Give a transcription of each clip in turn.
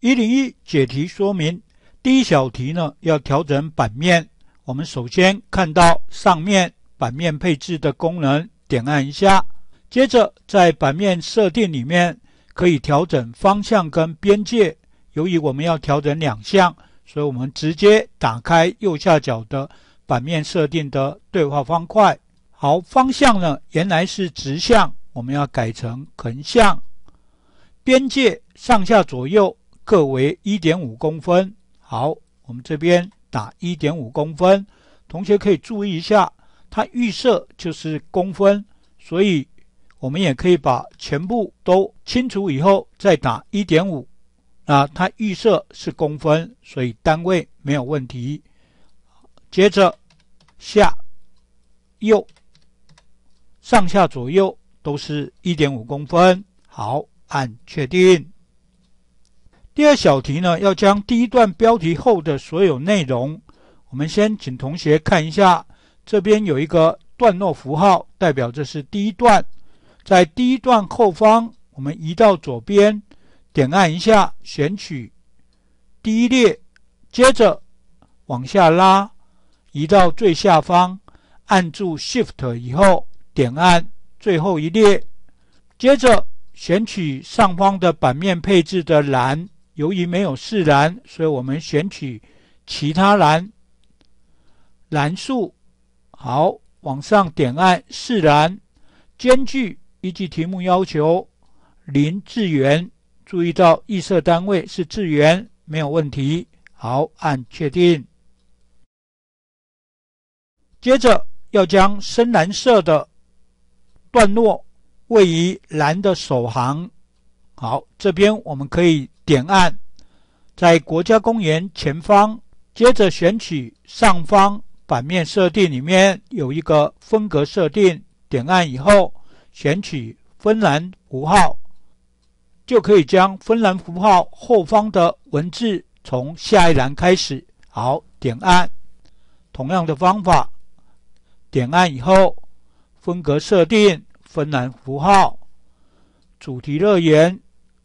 一零一解题说明：第一小题呢，要调整版面。我们首先看到上面版面配置的功能，点按一下。接着在版面设定里面，可以调整方向跟边界。由于我们要调整两项，所以我们直接打开右下角的版面设定的对话方块。好，方向呢原来是直向，我们要改成横向。边界上下左右。各为一点五公分。好，我们这边打一点五公分。同学可以注意一下，它预设就是公分，所以我们也可以把全部都清除以后再打一点五。啊，它预设是公分，所以单位没有问题。接着下右上下左右都是一点五公分。好，按确定。第二小题呢，要将第一段标题后的所有内容。我们先请同学看一下，这边有一个段落符号，代表这是第一段。在第一段后方，我们移到左边，点按一下，选取第一列，接着往下拉，移到最下方，按住 Shift 以后，点按最后一列，接着选取上方的版面配置的栏。由于没有释蓝，所以我们选取其他蓝蓝素。好，往上点按释蓝，间距依据题目要求零字元。注意到预设单位是字元，没有问题。好，按确定。接着要将深蓝色的段落位于蓝的首行。好，这边我们可以。点按，在国家公园前方，接着选取上方版面设定里面有一个分隔设定，点按以后选取芬兰符号，就可以将芬兰符号后方的文字从下一栏开始。好，点按同样的方法，点按以后分隔设定芬兰符号，主题乐园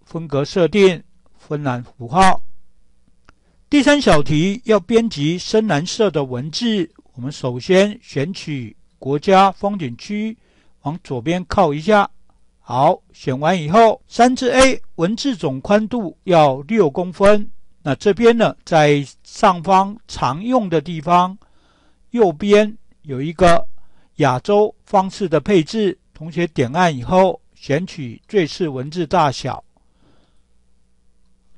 分隔设定。芬兰符号。第三小题要编辑深蓝色的文字，我们首先选取国家风景区，往左边靠一下。好，选完以后，三字 A 文字总宽度要六公分。那这边呢，在上方常用的地方，右边有一个亚洲方式的配置。同学点按以后，选取最适文字大小。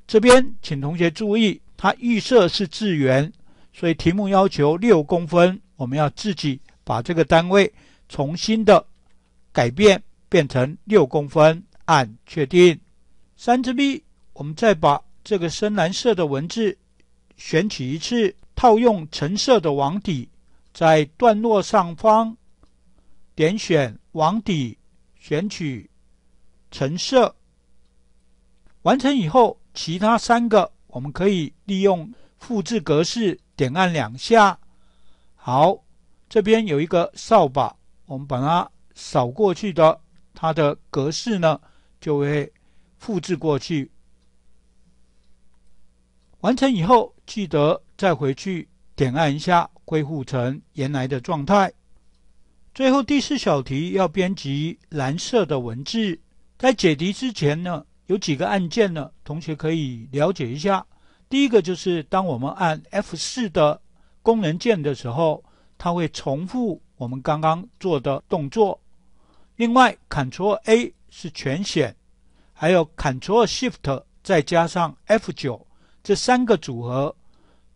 这边请同学注意，它预设是字元，所以题目要求六公分，我们要自己把这个单位重新的改变，变成六公分，按确定。三支笔，我们再把这个深蓝色的文字选取一次，套用橙色的网底，在段落上方点选网底，选取橙色。完成以后。其他三个，我们可以利用复制格式，点按两下。好，这边有一个扫把，我们把它扫过去的，它的格式呢就会复制过去。完成以后，记得再回去点按一下，恢复成原来的状态。最后第四小题要编辑蓝色的文字，在解题之前呢。有几个按键呢？同学可以了解一下。第一个就是当我们按 F4 的功能键的时候，它会重复我们刚刚做的动作。另外，Ctrl+A 是全选，还有 Ctrl+Shift 再加上 F9 这三个组合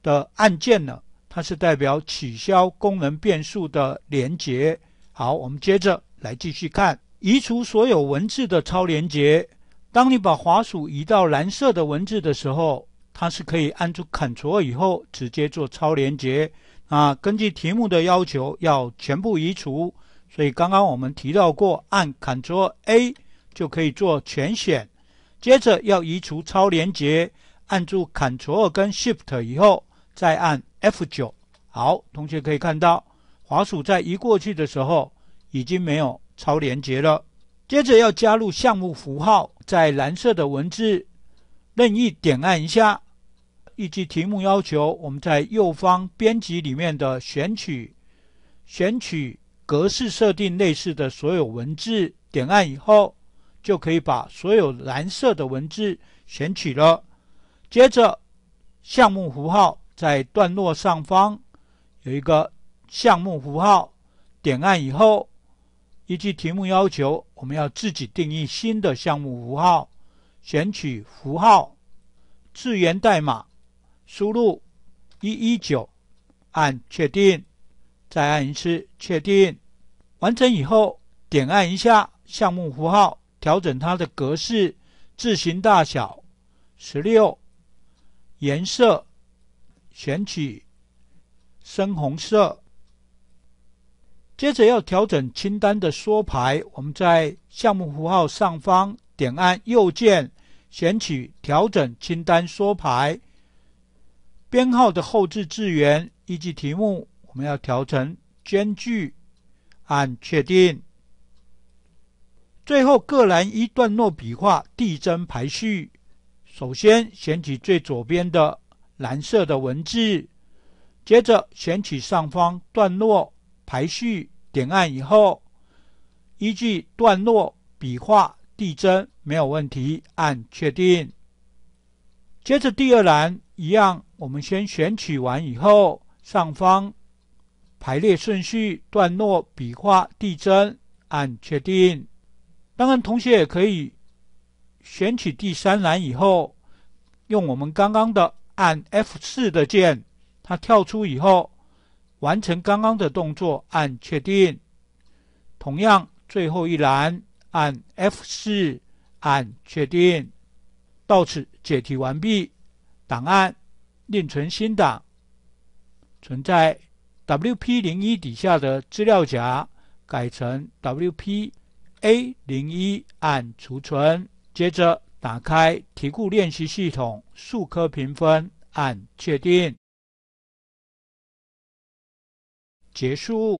的按键呢，它是代表取消功能变数的连接。好，我们接着来继续看，移除所有文字的超连接。当你把滑鼠移到蓝色的文字的时候，它是可以按住 Ctrl 以后直接做超连接啊。根据题目的要求要全部移除，所以刚刚我们提到过，按 Ctrl+A 就可以做全选，接着要移除超连接，按住 Ctrl 二跟 Shift 以后再按 F 九。好，同学可以看到，滑鼠在移过去的时候已经没有超连接了。接着要加入项目符号。在蓝色的文字任意点按一下，以及题目要求，我们在右方编辑里面的选取、选取格式设定类似的所有文字点按以后，就可以把所有蓝色的文字选取了。接着项目符号在段落上方有一个项目符号，点按以后。依据题目要求，我们要自己定义新的项目符号。选取符号，字源代码，输入一一九，按确定，再按一次确定。完成以后，点按一下项目符号，调整它的格式、字形大小、十六颜色，选取深红色。接着要调整清单的缩排，我们在项目符号上方点按右键，选取“调整清单缩排”，编号的后置字元以及题目，我们要调成间距，按确定。最后，各栏一段落笔画递增排序。首先选取最左边的蓝色的文字，接着选取上方段落。排序，点按以后，依据段落笔画递增，没有问题，按确定。接着第二栏一样，我们先选取完以后，上方排列顺序段落笔画递增，按确定。当然，同学也可以选取第三栏以后，用我们刚刚的按 F 四的键，它跳出以后。完成刚刚的动作，按确定。同样，最后一栏按 F4，按确定。到此解题完毕。档案另存新档，存在 WP 零一底下的资料夹，改成 WPA 零一，按储存。接着打开题库练习系统数科评分，按确定。结束。